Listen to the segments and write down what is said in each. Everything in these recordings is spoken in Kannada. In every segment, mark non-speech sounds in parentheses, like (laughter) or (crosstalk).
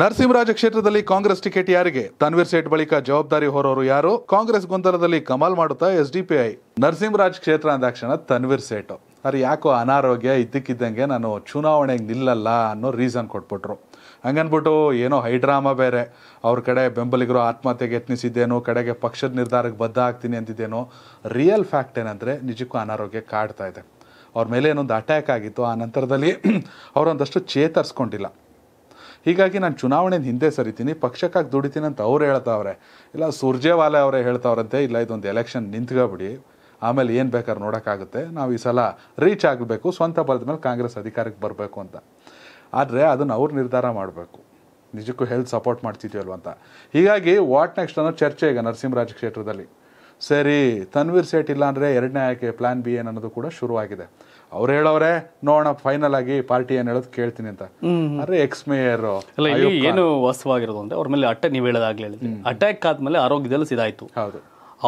ನರಸಿಂಹರಾಜ ಕ್ಷೇತ್ರದಲ್ಲಿ ಕಾಂಗ್ರೆಸ್ ಟಿಕೆಟ್ ಯಾರಿಗೆ ತನ್ವೀರ್ ಸೇಠ್ ಬಳಿಕ ಜವಾಬ್ದಾರಿ ಹೊರೋರು ಯಾರು ಕಾಂಗ್ರೆಸ್ ಗೊಂದಲದಲ್ಲಿ ಕಮಾಲ್ ಮಾಡುತ್ತಾ S D P I Narasimharaj ಕ್ಷೇತ್ರ ಅಂದಾಕ್ಷಣ ತನ್ವೀರ್ ಸೇಠ್ ಅರೆ ಯಾಕೋ ಅನಾರೋಗ್ಯ ಇದ್ದಕ್ಕಿದ್ದಂಗೆ ನಾನು ಚುನಾವಣೆಗೆ ನಿಲ್ಲಲ್ಲ ಅನ್ನೋ ರೀಸನ್ ಕೊಟ್ಬಿಟ್ರು ಹಂಗನ್ಬಿಟ್ಟು ಏನೋ ಹೈಡ್ರಾಮಾ ಬೇರೆ ಅವ್ರ ಕಡೆ ಬೆಂಬಲಿಗರು ಆತ್ಮಹತ್ಯೆಗೆ ಯತ್ನಿಸಿದ್ದೇನೋ ಕಡೆಗೆ ಪಕ್ಷದ ನಿರ್ಧಾರಕ್ಕೆ ಬದ್ಧ ಆಗ್ತೀನಿ ಅಂತಿದ್ದೇನೋ ರಿಯಲ್ ಫ್ಯಾಕ್ಟ್ ಏನಂದರೆ ನಿಜಕ್ಕೂ ಅನಾರೋಗ್ಯ ಕಾಡ್ತಾ ಇದೆ ಅವ್ರ ಮೇಲೆ ಏನೊಂದು ಅಟ್ಯಾಕ್ ಆಗಿತ್ತು ಆ ನಂತರದಲ್ಲಿ (clears throat) ಅವರೊಂದಷ್ಟು ಚೇತರಿಸ್ಕೊಂಡಿಲ್ಲ ಹೀಗಾಗಿ ನಾನು ಚುನಾವಣೆ ಹಿಂದೆ ಸರಿತೀನಿ ಪಕ್ಷಕ್ಕಾಗಿ ದುಡಿತೀನಿ ಅಂತ ಅವ್ರು ಹೇಳ್ತಾವ್ರೆ ಇಲ್ಲ ಸುರ್ಜೇವಾಲೆ ಅವರೇ ಹೇಳ್ತಾವ್ರಂತೆ ಇಲ್ಲ ಇದೊಂದು ಎಲೆಕ್ಷನ್ ನಿಂತ್ಕೋಬಿಡಿ ಆಮೇಲೆ ಏನು ಬೇಕಾದ್ರೆ ನೋಡೋಕ್ಕಾಗುತ್ತೆ ನಾವು ಈ ಸಲ ರೀಚ್ ಆಗಬೇಕು ಸ್ವಂತ ಬಲದ ಮೇಲೆ ಕಾಂಗ್ರೆಸ್ ಅಧಿಕಾರಕ್ಕೆ ಬರಬೇಕು ಅಂತ ಆದರೆ ಅದನ್ನು ಅವ್ರು ನಿರ್ಧಾರ ಮಾಡಬೇಕು ನಿಜಕ್ಕೂ ಹೆಲ್ತ್ ಸಪೋರ್ಟ್ ಮಾಡ್ತಿದ್ದೀವಲ್ವ ಅಂತ ಹೀಗಾಗಿ ವಾಟ್ ನೆಕ್ಸ್ಟ್ ಅನ್ನೋ ಚರ್ಚೆ ಈಗ ನರಸಿಂಹರಾಜ ಕ್ಷೇತ್ರದಲ್ಲಿ ಸರಿ ತನ್ವೀರ್ ಸೇಠ್ ಇಲ್ಲ ಅಂದರೆ ಎರಡನೇ ಆಯ್ಕೆ ಪ್ಲಾನ್ ಬಿ ಏನು ಅನ್ನೋದು ಕೂಡ ಶುರುವಾಗಿದೆ ಅವ್ರು ಹೇಳೋರೆ ನೋಡೋಣ ಫೈನಲ್ ಆಗಿ ಪಾರ್ಟಿ ಏನ್ ಹೇಳೋದು ಕೇಳ್ತೀನಿ ಅಂತ ಅಂದ್ರೆ ಎಕ್ಸ್ ಮೇಯರ್ ಏನು ಆಗಿರೋದು ಅಂದ್ರೆ ಅವ್ರ ಮೇಲೆ ಅಟ್ಟೆ ನೀವು ಹೇಳೋದಾಗ್ಲೇ ಅಟ್ಯಾಕ್ ಆದ್ಮೇಲೆ ಆರೋಗ್ಯದಲ್ಲಿ ಸಿದಾಯ್ತು ಹೌದು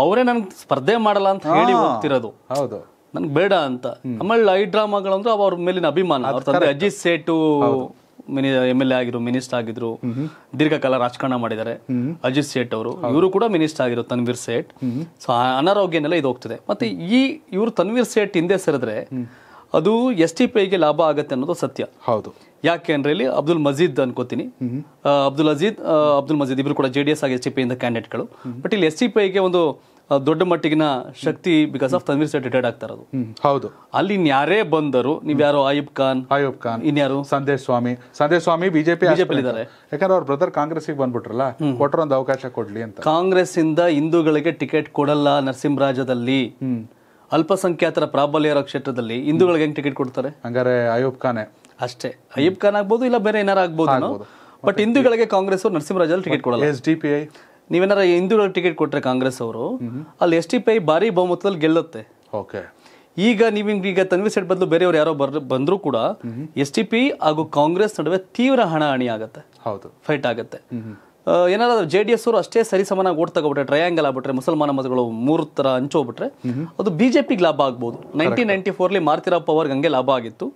ಅವರೇ ನನ್ಗೆ ಸ್ಪರ್ಧೆ ಮಾಡಲ್ಲ ಅಂತ ಹೇಳಿ ಹೋಗ್ತಿರೋದು ಹೌದು ನನ್ಗೆ ಬೇಡ ಅಂತ ಆಮೇಲೆ ಐ ಡ್ರಾಮಾಗಳಂದ್ರೆ ಅವ್ರ ಮೇಲಿನ ಅಭಿಮಾನ ತಂದೆ Ajit Sait mini M L A ಆಗಿದ್ರು ಮಿನಿಸ್ಟರ್ ಆಗಿದ್ರು ದೀರ್ಘಕಾಲ ರಾಜಕಾರಣ ಮಾಡಿದ್ದಾರೆ ಅಜಿತ್ ಸೇಠ್ ಅವರು ಇವರು ಕೂಡ ಮಿನಿಸ್ಟರ್ ಆಗಿರೋ ತನ್ವೀರ್ ಸೇಠ್ ಸೊ ಅನಾರೋಗ್ಯನೆಲ್ಲ ಇದು ಹೋಗ್ತದೆ ಮತ್ತೆ ಈ ಇವರು ತನ್ವೀರ್ ಸೇಠ್ ಹಿಂದೆ ಸರಿದ್ರೆ ಅದು ಎಸ್ ಟಿ ಪಿ ಲಾಭ ಆಗುತ್ತೆ ಅನ್ನೋದು ಸತ್ಯ ಹೌದು ಯಾಕೆ ಅಂದ್ರೆ ಇಲ್ಲಿ ಅಬ್ದುಲ್ ಮಜೀದ್ ಅನ್ಕೋತೀನಿ ಅಬ್ದುಲ್ ಅಜೀದ್ ಅಬ್ದುಲ್ ಮಜೀದ್ ಇಬ್ರು ಕೂಡ ಜೆ ಡಿ ಎಸ್ ಆಗಿ ಎಸ್ ಟಿ ಪಿ ಇಂದ ಕ್ಯಾಂಡಿಡೇಟ್ಗಳು ಬಟ್ ಇಲ್ಲಿ ಎಸ್ ಟಿ ಪಿ ಒಂದು ದೊಡ್ಡ ಮಟ್ಟಿಗಿನ ಶಕ್ತಿ because of Tanveer Sait retired ಆಗ್ತಾ ಹೌದು ಅಲ್ಲಿ ಯಾರೇ ಬಂದರು ನೀವು ಯಾರು ಖಾನ್ ಅಯೂಬ್ ಖಾನ್ ಇನ್ಯಾರು ಸಂದೇಶ್ ಸ್ವಾಮಿ ಸಂದೇಶ್ ಸ್ವಾಮಿ ಬಿಜೆಪಿ ಬಿಜೆಪಿ ಇದ್ದಾರೆ ಯಾಕಂದ್ರೆ ಅವ್ರ ಬ್ರದರ್ ಕಾಂಗ್ರೆಸ್ ಬಂದ್ಬಿಟ್ರಲ್ಲ ಕೊಟ್ಟರು ಅವಕಾಶ ಕೊಡ್ಲಿ ಅಂತ ಕಾಂಗ್ರೆಸ್ ಇಂದ ಹಿಂದೂಗಳಿಗೆ ಟಿಕೆಟ್ ಕೊಡಲ್ಲ ನರಸಿಂಹರಾಜದಲ್ಲಿ ಅಲ್ಪಸಂಖ್ಯಾತರ ಪ್ರಾಬಲ್ಯ ಇರೋ ಕ್ಷೇತ್ರದಲ್ಲಿ ಹಿಂದೂಗಳಿಗೆ ಹೆಂಗ್ ಟಿಕೆಟ್ ಕೊಡ್ತಾರೆ ಹಂಗಾರೆ ಅಯೂಬ್ ಖಾನೆ ಅಷ್ಟೇ ಅಯ್ಯಬ್ ಖಾನ್ ಆಗ್ಬೋದು ಇಲ್ಲ ಬೇರೆ ಏನಾರು ಆಗ್ಬೋದು ಬಟ್ ಹಿಂದೂಗಳಿಗೆ ಕಾಂಗ್ರೆಸ್ ನರಸಿಂಹರಾಜಲ್ಲಿ ಟಿಕೆಟ್ ಕೊಡಲ್ಲ ಎಸ್ ಡಿ ಪಿ ಐ ನೀವೇನಾರ ಹಿಂದೂ ಟಿಕೆಟ್ ಕೊಟ್ರೆ ಕಾಂಗ್ರೆಸ್ ಅವರು ಅಲ್ಲಿ ಎಸ್ ಟಿ ಪಿ ಭಾರಿ ಬಹುಮತದಲ್ಲಿ ಗೆಲ್ಲುತ್ತೆ ಓಕೆ ಈಗ ನೀವು ಈಗ ತನ್ವಿ ಸೆಟ್ ಬದಲು ಬೇರೆಯವರು ಯಾರೋ ಬರ್ ಬಂದ್ರು ಕೂಡ ಎಸ್ ಟಿ ಪಿ ಹಾಗೂ ಕಾಂಗ್ರೆಸ್ ನಡುವೆ ತೀವ್ರ ಹಣಾಹಣಿ ಆಗುತ್ತೆ ಹೌದು ಫೈಟ್ ಆಗುತ್ತೆ ಏನಾದ್ರು ಜೆ ಡಿ ಎಸ್ ಅವರು ಅಷ್ಟೇ ಸಮಾನ ಓಟ್ ತಗೋಬಿಟ್ರೆ ಟ್ರಯಾಂಗಲ್ ಆಗ್ಬಿಟ್ರೆ ಮುಸಲ್ಮಾನ ಮತಗಳು ಮೂರು ತರ ಹಂಚೋಗ್ಬಿಟ್ರೆ ಅದು ಬಿಜೆಪಿಗೆ ಲಾಭ ಆಗ್ಬೋದು ನೈನ್ಟೀನ್ ನೈನ್ಟಿ ಫೋರ್ಲಿ ಮಾರ್ತಿರಪ್ಪ ಅವ್ರಿಗೆ ಹಂಗೆ ಲಾಭ ಆಗಿತ್ತು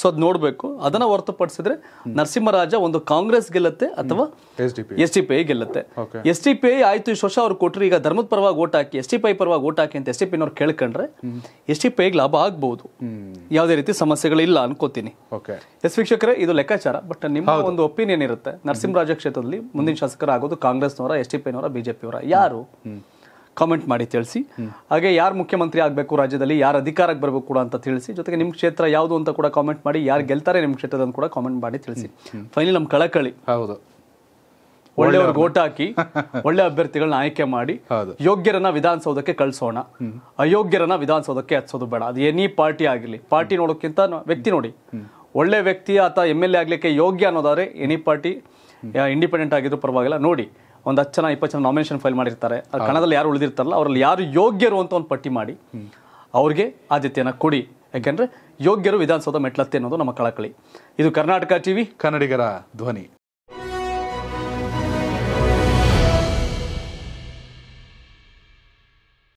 ಸೊ ಅದು ನೋಡಬೇಕು ಅದನ್ನ ಹೊರತುಪಡಿಸಿದ್ರೆ ನರಸಿಂಹರಾಜ ಒಂದು ಕಾಂಗ್ರೆಸ್ ಗೆಲ್ಲತ್ತೆ ಅಥವಾ ಎಸ್ ಡಿ ಪಿ ಐ ಗೆಲ್ಲತ್ತೆ ಎಸ್ ಡಿ ಪಿ ಐ ಆಯ್ತು ಈ ವರ್ಷ ಅವ್ರು ಕೊಟ್ಟರೆ ಈಗ ಧರ್ಮದ ಪರವಾಗಿ ಓಟ್ ಹಾಕಿ ಎಸ್ ಟಿ ಪಿ ಐ ಪರವಾಗಿ ಓಟ್ ಹಾಕಿ ಅಂತ ಎಸ್ ಡಿ ಪಿನವ್ರು ಕೇಳ್ಕೊಂಡ್ರೆ ಎಸ್ ಡಿ ಪಿ ಐಗೆ ಲಾಭ ಆಗ್ಬೋದು ಯಾವುದೇ ರೀತಿ ಸಮಸ್ಯೆಗಳಿಲ್ಲ ಅನ್ಕೋತೀನಿ ಎಸ್ ವೀಕ್ಷಕರೇ ಇದು ಲೆಕ್ಕಾಚಾರ ಬಟ್ ನಿಮ್ಮ ಒಂದು ಒಪಿನಿಯನ್ ಇರುತ್ತೆ ನರಸಿಂಹರಾಜ ಕ್ಷೇತ್ರದಲ್ಲಿ ಮುಂದಿನ ಶಾಸಕರಾಗೋದು ಕಾಂಗ್ರೆಸ್ನವರ ಎಸ್ ಟಿ ಪಿನವರ ಬಿ ಜೆ ಪಿಯವರ ಯಾರು ಕಾಮೆಂಟ್ ಮಾಡಿ ತಿಳಿಸಿ ಹಾಗೆ ಯಾರು ಮುಖ್ಯಮಂತ್ರಿ ಆಗಬೇಕು ರಾಜ್ಯದಲ್ಲಿ ಯಾರು ಅಧಿಕಾರಕ್ಕೆ ಬರಬೇಕು ಕೂಡ ಅಂತ ತಿಳಿಸಿ ಜೊತೆಗೆ ನಿಮ್ಮ ಕ್ಷೇತ್ರ ಯಾವುದು ಅಂತ ಕೂಡ ಕಾಮೆಂಟ್ ಮಾಡಿ ಯಾರು ಗೆಲ್ತಾರೆ ನಿಮ್ಮ ಕ್ಷೇತ್ರದ ಕೂಡ ಕಾಮೆಂಟ್ ಮಾಡಿ ತಿಳಿಸಿ ಫೈನಲ್ ನಮ್ಮ ಕಳಕಳಿ ಹೌದು ಒಳ್ಳೆಯವ್ರಿಗೆ ಓಟ್ ಹಾಕಿ ಒಳ್ಳೆ ಅಭ್ಯರ್ಥಿಗಳನ್ನ ಆಯ್ಕೆ ಮಾಡಿ ಯೋಗ್ಯರನ್ನ ವಿಧಾನಸೌಧಕ್ಕೆ ಕಳಿಸೋಣ ಅಯೋಗ್ಯರನ್ನ ವಿಧಾನಸೌಧಕ್ಕೆ ಹಚ್ಚೋದು ಬೇಡ ಅದು ಎನಿ ಪಾರ್ಟಿ ಆಗಲಿ ಪಾರ್ಟಿ ನೋಡೋಕ್ಕಿಂತ ವ್ಯಕ್ತಿ ನೋಡಿ ಒಳ್ಳೆ ವ್ಯಕ್ತಿ ಅಥವಾ ಎಮ್ ಎಲ್ ಎ ಆಗ್ಲಿಕ್ಕೆ ಯೋಗ್ಯ ಅನ್ನೋದಾದ್ರೆ ಎನಿ ಪಾರ್ಟಿ ಇಂಡಿಪೆಂಡೆಂಟ್ ಆಗಿದ್ರು ಪರವಾಗಿಲ್ಲ ನೋಡಿ ಒಂದು ಹತ್ತು ಜನ ಇಪ್ಪತ್ತು ಜನ ನಾಮಿನೇಷನ್ ಫೈಲ್ ಮಾಡಿರ್ತಾರೆ ಆ ಕಣದಲ್ಲಿ ಯಾರು ಉಳಿದಿರ್ತಾರಲ್ಲ ಅವರಲ್ಲಿ ಯಾರು ಯೋಗ್ಯರು ಅಂತ ಒಂದು ಪಟ್ಟಿ ಮಾಡಿ ಅವ್ರಿಗೆ ಆದ್ಯತೆಯನ್ನು ಕೊಡಿ ಯಾಕೆಂದ್ರೆ ಯೋಗ್ಯರು ವಿಧಾನಸೌಧ ಮೆಟ್ಲತ್ತೆ ಅನ್ನೋದು ನಮ್ಮ ಕಳಕಳಿ ಇದು ಕರ್ನಾಟಕ ಟಿವಿ ಕನ್ನಡಿಗರ ಧ್ವನಿ